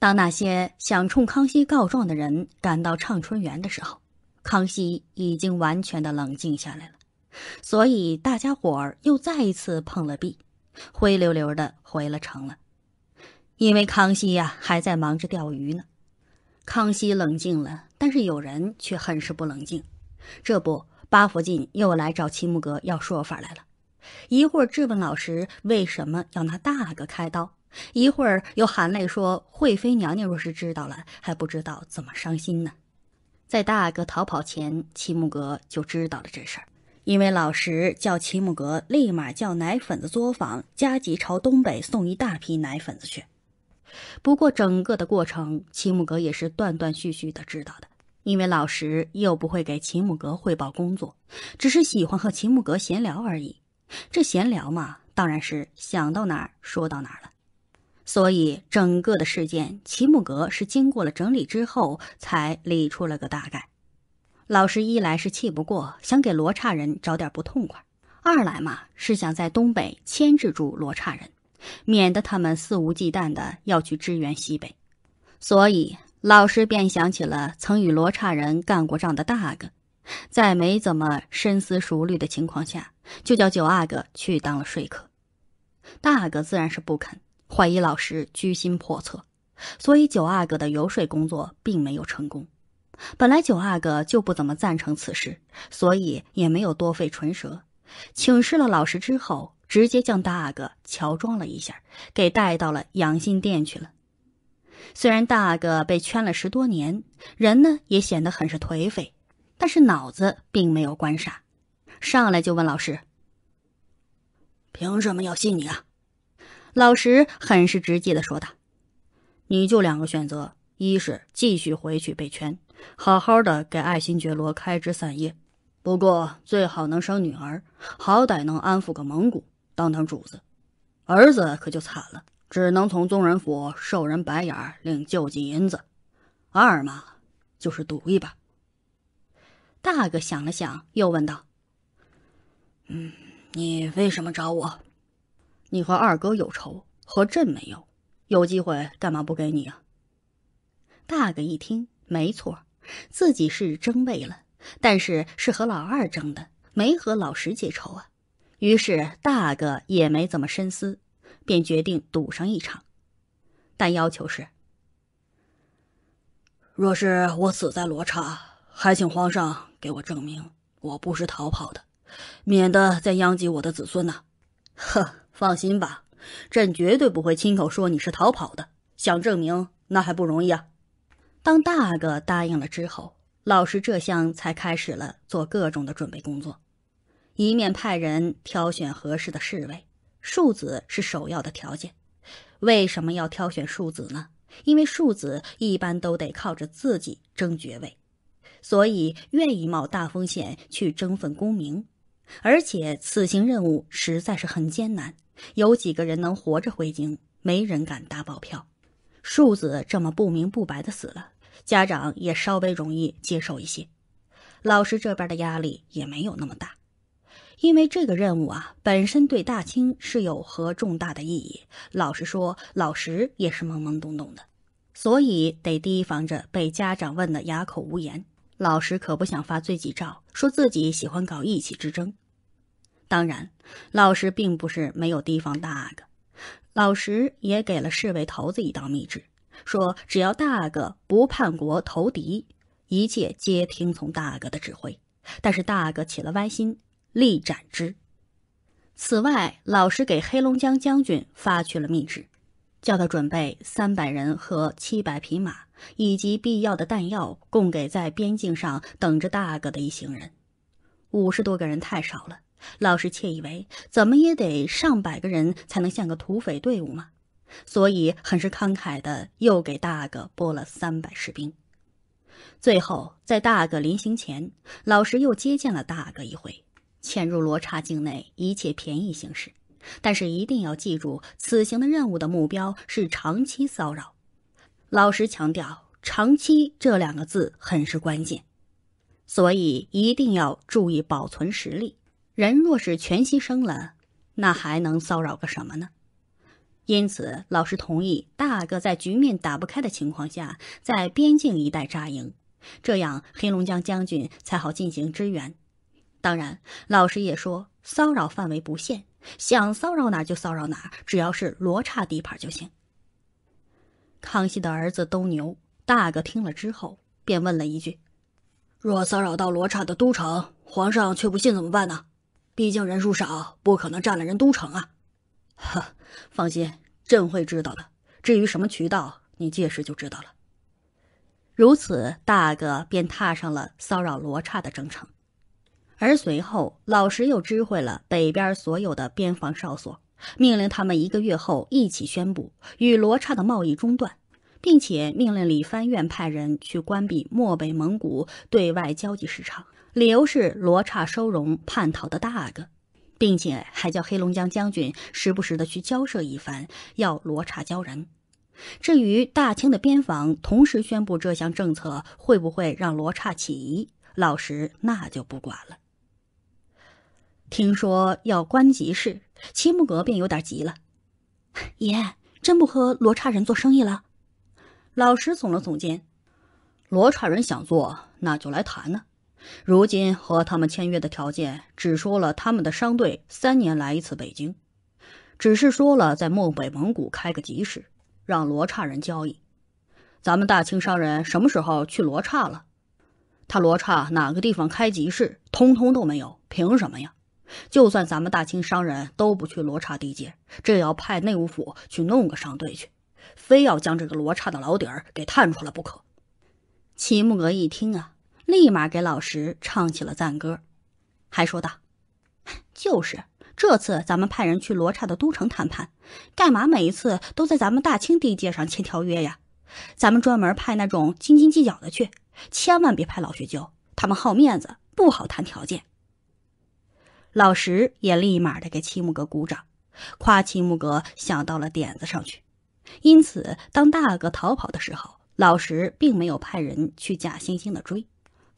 当那些想冲康熙告状的人赶到畅春园的时候，康熙已经完全的冷静下来了，所以大家伙儿又再一次碰了壁，灰溜溜的回了城了。因为康熙呀还在忙着钓鱼呢。康熙冷静了，但是有人却很是不冷静。这不，八福晋又来找齐木格要说法来了，一会儿质问老十为什么要拿大阿哥开刀。一会儿又含泪说：“惠妃娘娘若是知道了，还不知道怎么伤心呢。”在大阿哥逃跑前，齐木格就知道了这事儿，因为老石叫齐木格立马叫奶粉子作坊加急朝东北送一大批奶粉子去。不过整个的过程，齐木格也是断断续续的知道的，因为老石又不会给齐木格汇报工作，只是喜欢和齐木格闲聊而已。这闲聊嘛，当然是想到哪儿说到哪儿了。所以，整个的事件，齐木格是经过了整理之后才理出了个大概。老师一来是气不过，想给罗刹人找点不痛快；二来嘛，是想在东北牵制住罗刹人，免得他们肆无忌惮的要去支援西北。所以，老师便想起了曾与罗刹人干过仗的大阿哥，在没怎么深思熟虑的情况下，就叫九阿哥去当了说客。大阿哥自然是不肯。怀疑老师居心叵测，所以九阿哥的游说工作并没有成功。本来九阿哥就不怎么赞成此事，所以也没有多费唇舌。请示了老师之后，直接将大阿哥乔装了一下，给带到了养心殿去了。虽然大阿哥被圈了十多年，人呢也显得很是颓废，但是脑子并没有关傻。上来就问老师：“凭什么要信你啊？”老石很是直接的说道：“你就两个选择，一是继续回去备圈，好好的给爱新觉罗开枝散叶，不过最好能生女儿，好歹能安抚个蒙古，当当主子；儿子可就惨了，只能从宗人府受人白眼，领救济银子。二嘛，就是赌一把。”大哥想了想，又问道：“嗯，你为什么找我？”你和二哥有仇，和朕没有。有机会干嘛不给你啊？大哥一听，没错，自己是争位了，但是是和老二争的，没和老十结仇啊。于是大哥也没怎么深思，便决定赌上一场。但要求是：若是我死在罗刹，还请皇上给我证明我不是逃跑的，免得再殃及我的子孙呐。呵。放心吧，朕绝对不会亲口说你是逃跑的。想证明那还不容易啊？当大阿哥答应了之后，老师这项才开始了做各种的准备工作，一面派人挑选合适的侍卫，庶子是首要的条件。为什么要挑选庶子呢？因为庶子一般都得靠着自己争爵位，所以愿意冒大风险去争份功名。而且此行任务实在是很艰难。有几个人能活着回京？没人敢打保票。庶子这么不明不白的死了，家长也稍微容易接受一些，老师这边的压力也没有那么大。因为这个任务啊，本身对大清是有何重大的意义。老实说，老石也是懵懵懂懂的，所以得提防着被家长问得哑口无言。老师可不想发罪己诏，说自己喜欢搞意气之争。当然，老石并不是没有提防大阿哥。老石也给了侍卫头子一道密旨，说只要大阿哥不叛国投敌，一切皆听从大阿哥的指挥。但是大阿哥起了歪心，立斩之。此外，老师给黑龙江将军发去了密旨，叫他准备三百人和七百匹马，以及必要的弹药，供给在边境上等着大阿哥的一行人。五十多个人太少了。老师窃以为，怎么也得上百个人才能像个土匪队伍嘛，所以很是慷慨的又给大阿哥拨了三百士兵。最后，在大阿哥临行前，老师又接见了大阿哥一回，潜入罗刹境内一切便宜行事，但是一定要记住，此行的任务的目标是长期骚扰。老师强调，“长期”这两个字很是关键，所以一定要注意保存实力。人若是全牺牲了，那还能骚扰个什么呢？因此，老师同意大哥在局面打不开的情况下，在边境一带扎营，这样黑龙江将军才好进行支援。当然，老师也说骚扰范围不限，想骚扰哪就骚扰哪，只要是罗刹地盘就行。康熙的儿子都牛，大哥听了之后便问了一句：“若骚扰到罗刹的都城，皇上却不信怎么办呢？”毕竟人数少，不可能占了人都城啊！哈，放心，朕会知道的。至于什么渠道，你届时就知道了。如此，大阿哥便踏上了骚扰罗刹的征程。而随后，老石又知会了北边所有的边防哨所，命令他们一个月后一起宣布与罗刹的贸易中断，并且命令李藩院派人去关闭漠北蒙古对外交际市场。理由是罗刹收容叛逃的大阿哥，并且还叫黑龙江将军时不时的去交涉一番，要罗刹交人。至于大清的边防同时宣布这项政策，会不会让罗刹起疑？老石那就不管了。听说要关集市，齐木格便有点急了：“爷真不和罗刹人做生意了？”老石耸了耸肩：“罗刹人想做，那就来谈呢。”如今和他们签约的条件，只说了他们的商队三年来一次北京，只是说了在漠北蒙古开个集市，让罗刹人交易。咱们大清商人什么时候去罗刹了？他罗刹哪个地方开集市，通通都没有，凭什么呀？就算咱们大清商人都不去罗刹地界，这也要派内务府去弄个商队去，非要将这个罗刹的老底儿给探出来不可。齐木格一听啊！立马给老石唱起了赞歌，还说道：“就是这次咱们派人去罗刹的都城谈判，干嘛每一次都在咱们大清地界上签条约呀？咱们专门派那种斤斤计较的去，千万别派老学究，他们好面子，不好谈条件。”老石也立马的给七木格鼓掌，夸七木格想到了点子上去。因此，当大阿哥逃跑的时候，老石并没有派人去假惺惺的追。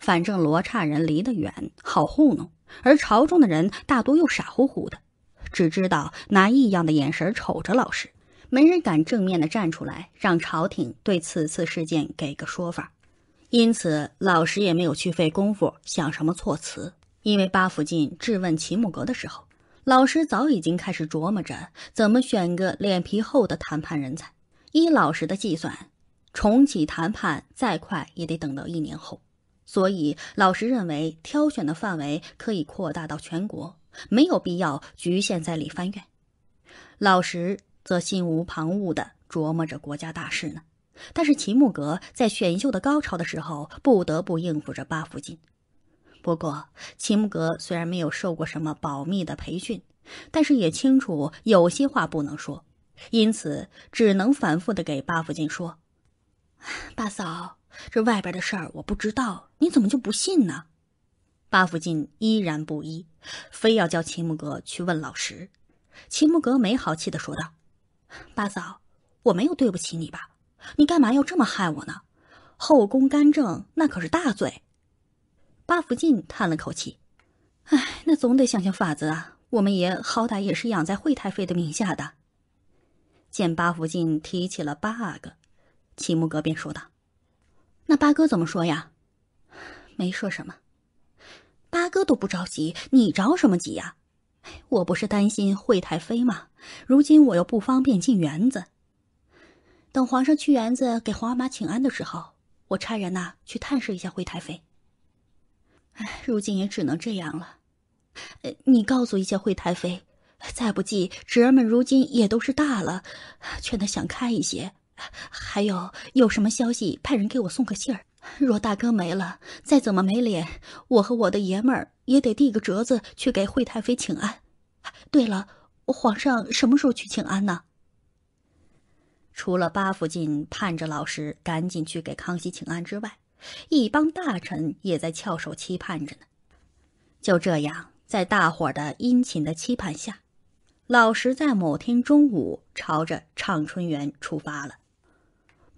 反正罗刹人离得远，好糊弄；而朝中的人大多又傻乎乎的，只知道拿异样的眼神瞅着老师，没人敢正面的站出来让朝廷对此次事件给个说法。因此，老师也没有去费功夫想什么措辞，因为八福晋质问齐木格的时候，老师早已经开始琢磨着怎么选个脸皮厚的谈判人才。依老师的计算，重启谈判再快也得等到一年后。所以，老石认为挑选的范围可以扩大到全国，没有必要局限在理藩院。老石则心无旁骛地琢磨着国家大事呢。但是，秦木格在选秀的高潮的时候，不得不应付着巴福金。不过，秦木格虽然没有受过什么保密的培训，但是也清楚有些话不能说，因此只能反复的给巴福金说：“大 嫂。”这外边的事儿我不知道，你怎么就不信呢？八福晋依然不依，非要叫秦木格去问老十。秦木格没好气的说道：“八嫂，我没有对不起你吧？你干嘛要这么害我呢？后宫干政那可是大罪。”八福晋叹了口气：“哎，那总得想想法子啊。我们爷好歹也是养在惠太妃的名下的。”见八福晋提起了八阿哥，秦木格便说道。那八哥怎么说呀？没说什么。八哥都不着急，你着什么急呀？我不是担心惠太妃吗？如今我又不方便进园子。等皇上去园子给皇阿玛请安的时候，我差人呐去探视一下惠太妃。哎，如今也只能这样了。你告诉一下惠太妃，再不济，侄儿们如今也都是大了，劝她想开一些。还有有什么消息，派人给我送个信儿。若大哥没了，再怎么没脸，我和我的爷们儿也得递个折子去给惠太妃请安。对了，皇上什么时候去请安呢？除了八福晋盼着老十赶紧去给康熙请安之外，一帮大臣也在翘首期盼着呢。就这样，在大伙的殷勤的期盼下，老十在某天中午朝着畅春园出发了。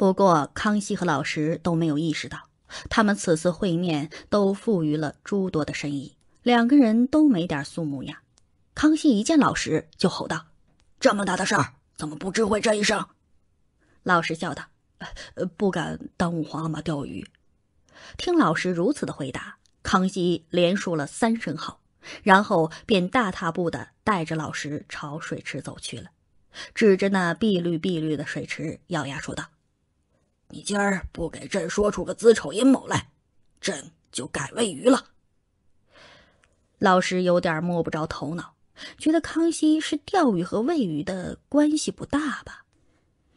不过，康熙和老十都没有意识到，他们此次会面都赋予了诸多的深意。两个人都没点肃穆呀。康熙一见老十就吼道：“这么大的事儿，怎么不知会这一声？”老石笑道：“不敢耽误皇阿玛钓鱼。”听老十如此的回答，康熙连说了三声好，然后便大踏步的带着老十朝水池走去了，指着那碧绿碧绿的水池，咬牙说道。你今儿不给朕说出个子丑阴谋来，朕就改喂鱼了。老师有点摸不着头脑，觉得康熙是钓鱼和喂鱼的关系不大吧？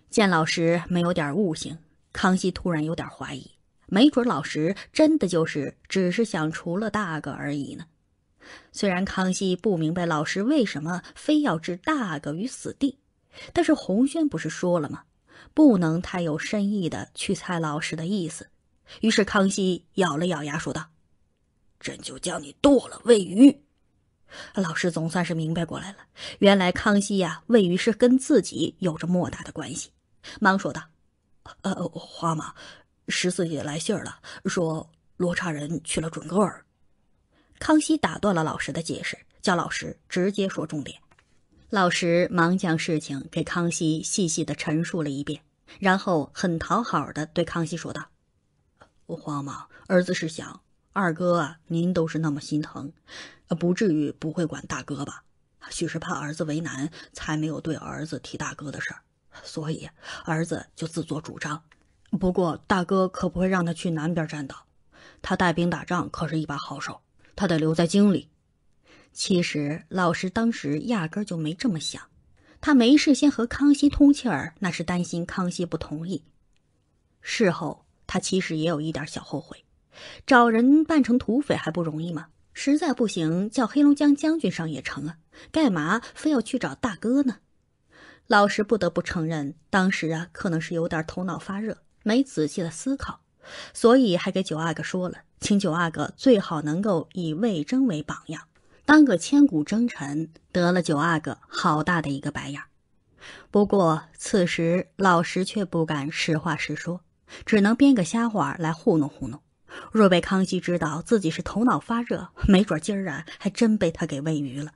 见老师没有点悟性，康熙突然有点怀疑，没准老师真的就是只是想除了大个哥而已呢。虽然康熙不明白老师为什么非要置大个哥于死地，但是红轩不是说了吗？不能太有深意的去猜老师的意思，于是康熙咬了咬牙说道：“朕就将你剁了喂鱼。”老师总算是明白过来了，原来康熙呀喂鱼是跟自己有着莫大的关系，忙说道：“呃，花马，十四爷来信儿了，说罗刹人去了准噶尔。”康熙打断了老师的解释，叫老师直接说重点。老石忙将事情给康熙细细的陈述了一遍，然后很讨好的对康熙说道：“我慌忙，儿子是想二哥，啊，您都是那么心疼，不至于不会管大哥吧？许是怕儿子为难，才没有对儿子提大哥的事儿，所以儿子就自作主张。不过大哥可不会让他去南边站斗，他带兵打仗可是一把好手，他得留在京里。”其实，老师当时压根儿就没这么想。他没事先和康熙通气儿，那是担心康熙不同意。事后，他其实也有一点小后悔。找人扮成土匪还不容易吗？实在不行，叫黑龙江将军上也成啊！干嘛非要去找大哥呢？老师不得不承认，当时啊，可能是有点头脑发热，没仔细的思考，所以还给九阿哥说了，请九阿哥最好能够以魏征为榜样。当个千古争臣，得了九阿哥好大的一个白眼儿。不过此时老十却不敢实话实说，只能编个瞎话来糊弄糊弄。若被康熙知道自己是头脑发热，没准今儿啊还真被他给喂鱼了。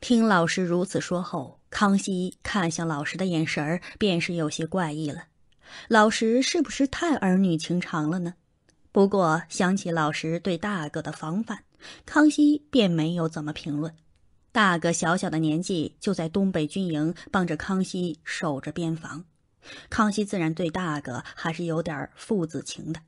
听老十如此说后，康熙看向老十的眼神儿便是有些怪异了。老十是不是太儿女情长了呢？不过想起老十对大阿哥的防范。康熙便没有怎么评论，大哥小小的年纪就在东北军营帮着康熙守着边防，康熙自然对大哥还是有点父子情的。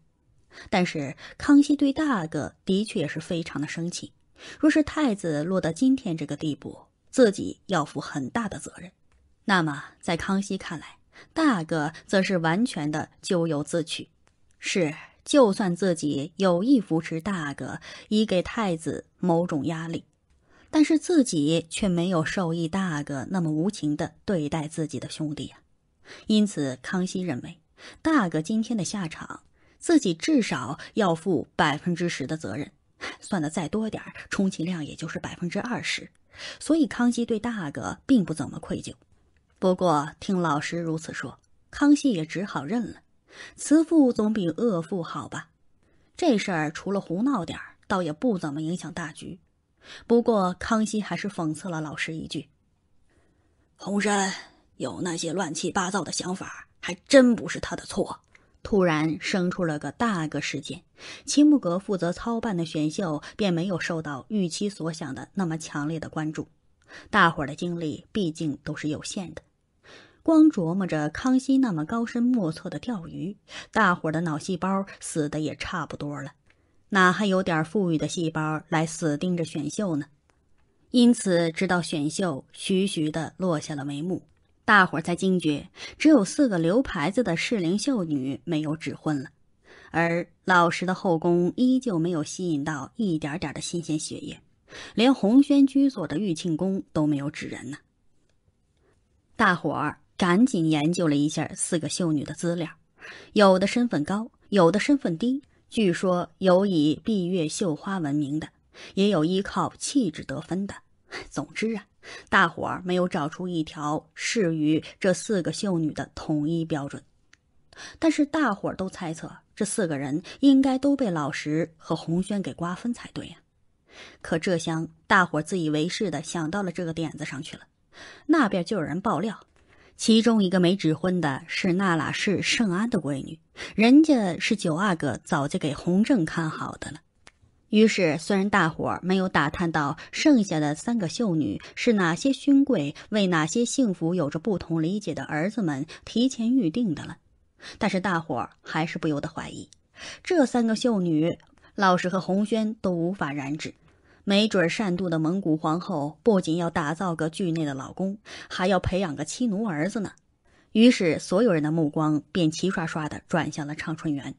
但是康熙对大哥的确也是非常的生气，若是太子落到今天这个地步，自己要负很大的责任。那么在康熙看来，大哥则是完全的咎由自取，是。就算自己有意扶持大哥，以给太子某种压力，但是自己却没有受益。大哥那么无情的对待自己的兄弟呀，因此康熙认为，大哥今天的下场，自己至少要负百分之十的责任，算的再多点充其量也就是百分之二十。所以康熙对大哥并不怎么愧疚。不过听老师如此说，康熙也只好认了。慈父总比恶父好吧，这事儿除了胡闹点儿，倒也不怎么影响大局。不过康熙还是讽刺了老师一句：“洪山有那些乱七八糟的想法，还真不是他的错。”突然生出了个大个事件，青木阁负责操办的选秀便没有受到预期所想的那么强烈的关注。大伙儿的精力毕竟都是有限的。光琢磨着康熙那么高深莫测的钓鱼，大伙儿的脑细胞死的也差不多了，哪还有点富裕的细胞来死盯着选秀呢？因此，直到选秀徐徐的落下了帷幕，大伙儿才惊觉，只有四个留牌子的适龄秀女没有指婚了，而老实的后宫依旧没有吸引到一点点的新鲜血液，连红轩居所的玉庆宫都没有指人呢。大伙儿。赶紧研究了一下四个秀女的资料，有的身份高，有的身份低。据说有以闭月绣花闻名的，也有依靠气质得分的。总之啊，大伙儿没有找出一条适于这四个秀女的统一标准。但是大伙儿都猜测，这四个人应该都被老石和红轩给瓜分才对呀。可这厢大伙儿自以为是的想到了这个点子上去了，那边就有人爆料。其中一个没指婚的是那喇氏盛安的闺女，人家是九阿哥早就给弘正看好的了。于是，虽然大伙儿没有打探到剩下的三个秀女是哪些勋贵为哪些幸福有着不同理解的儿子们提前预定的了，但是大伙儿还是不由得怀疑，这三个秀女，老实和红轩都无法染指。没准善妒的蒙古皇后不仅要打造个惧内的老公，还要培养个妻奴儿子呢。于是，所有人的目光便齐刷刷的转向了畅春园。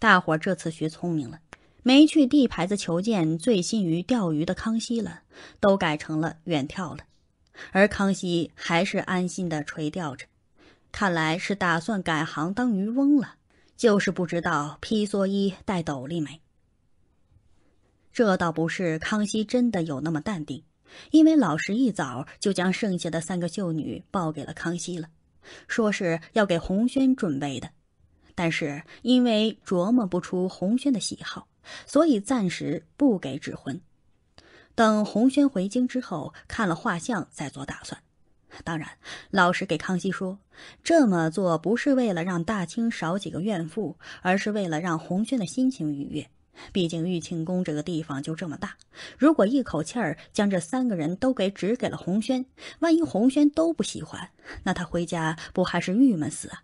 大伙这次学聪明了，没去递牌子求见醉心于钓鱼的康熙了，都改成了远眺了。而康熙还是安心的垂钓着，看来是打算改行当渔翁了。就是不知道披蓑衣戴斗笠没。这倒不是康熙真的有那么淡定，因为老十一早就将剩下的三个秀女报给了康熙了，说是要给红轩准备的，但是因为琢磨不出红轩的喜好，所以暂时不给指婚。等红轩回京之后看了画像再做打算。当然，老实给康熙说这么做不是为了让大清少几个怨妇，而是为了让红轩的心情愉悦。毕竟，玉庆宫这个地方就这么大，如果一口气儿将这三个人都给指给了洪轩，万一洪轩都不喜欢，那他回家不还是郁闷死？啊？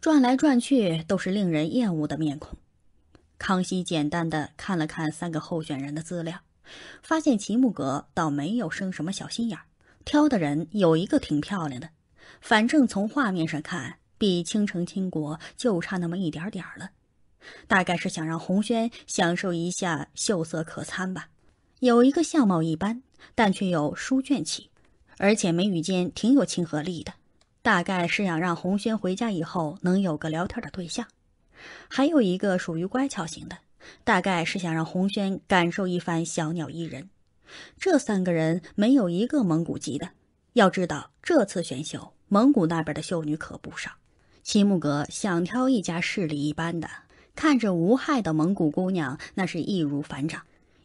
转来转去都是令人厌恶的面孔。康熙简单的看了看三个候选人的资料，发现齐木格倒没有生什么小心眼，挑的人有一个挺漂亮的，反正从画面上看，比倾城倾国就差那么一点点儿了。大概是想让红轩享受一下秀色可餐吧。有一个相貌一般，但却有书卷气，而且眉宇间挺有亲和力的，大概是想让红轩回家以后能有个聊天的对象。还有一个属于乖巧型的，大概是想让红轩感受一番小鸟依人。这三个人没有一个蒙古籍的。要知道，这次选秀蒙古那边的秀女可不少。齐木格想挑一家势力一般的。看着无害的蒙古姑娘，那是易如反掌，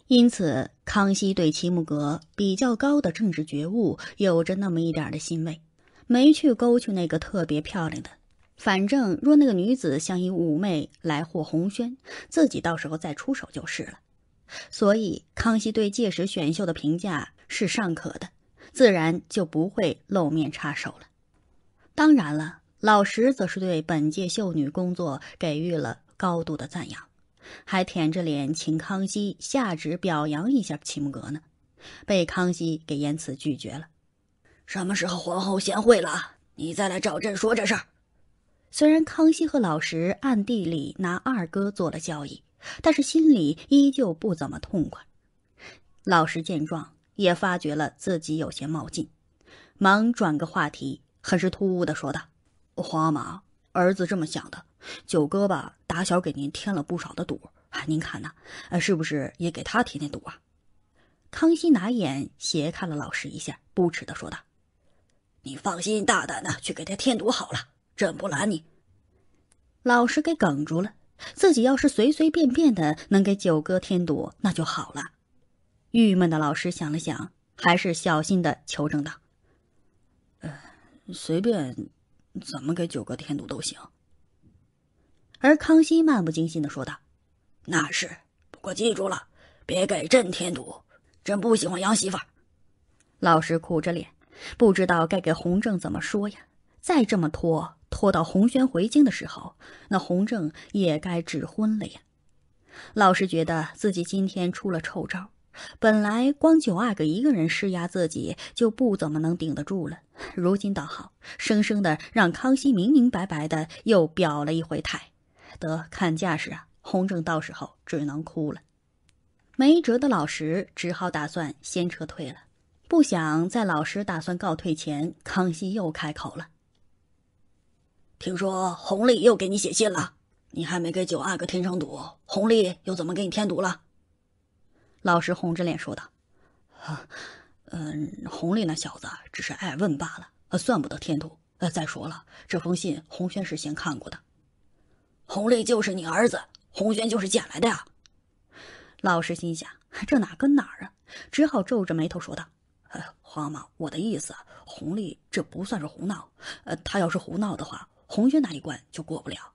因此康熙对齐木格比较高的政治觉悟有着那么一点的欣慰，没去勾去那个特别漂亮的。反正若那个女子想以妩媚来惑红轩，自己到时候再出手就是了。所以康熙对届时选秀的评价是尚可的，自然就不会露面插手了。当然了，老十则是对本届秀女工作给予了。高度的赞扬，还舔着脸请康熙下旨表扬一下齐木格呢，被康熙给言辞拒绝了。什么时候皇后贤惠了，你再来找朕说这事儿。虽然康熙和老十暗地里拿二哥做了交易，但是心里依旧不怎么痛快。老十见状，也发觉了自己有些冒进，忙转个话题，很是突兀的说道：“皇阿玛。”儿子这么想的，九哥吧，打小给您添了不少的堵啊，您看呢，是不是也给他添添堵啊？康熙拿眼斜看了老师一下，不耻的说道：“你放心大胆的去给他添堵好了，朕不拦你。”老师给哽住了，自己要是随随便便的能给九哥添堵，那就好了。郁闷的老师想了想，还是小心的求证道：“呃，随便。”怎么给九哥添堵都行。而康熙漫不经心的说道：“那是，不过记住了，别给朕添堵，朕不喜欢洋媳妇。”老师苦着脸，不知道该给洪正怎么说呀。再这么拖，拖到洪宣回京的时候，那洪正也该指婚了呀。老师觉得自己今天出了臭招。本来光九阿哥一个人施压自己就不怎么能顶得住了，如今倒好，生生的让康熙明明白白的又表了一回态。得看架势啊，弘正到时候只能哭了。没辙的老十只好打算先撤退了。不想在老师打算告退前，康熙又开口了：“听说弘历又给你写信了，你还没给九阿哥添上堵，弘历又怎么给你添堵了？”老师红着脸说道：“啊，嗯，红历那小子只是爱问罢了，算不得天妒。呃，再说了，这封信红轩是先看过的，红历就是你儿子，红轩就是捡来的呀。”老师心想：“这哪跟哪儿啊？”只好皱着眉头说道：“皇阿玛，我的意思，红历这不算是胡闹。呃，他要是胡闹的话，红轩那一关就过不了。”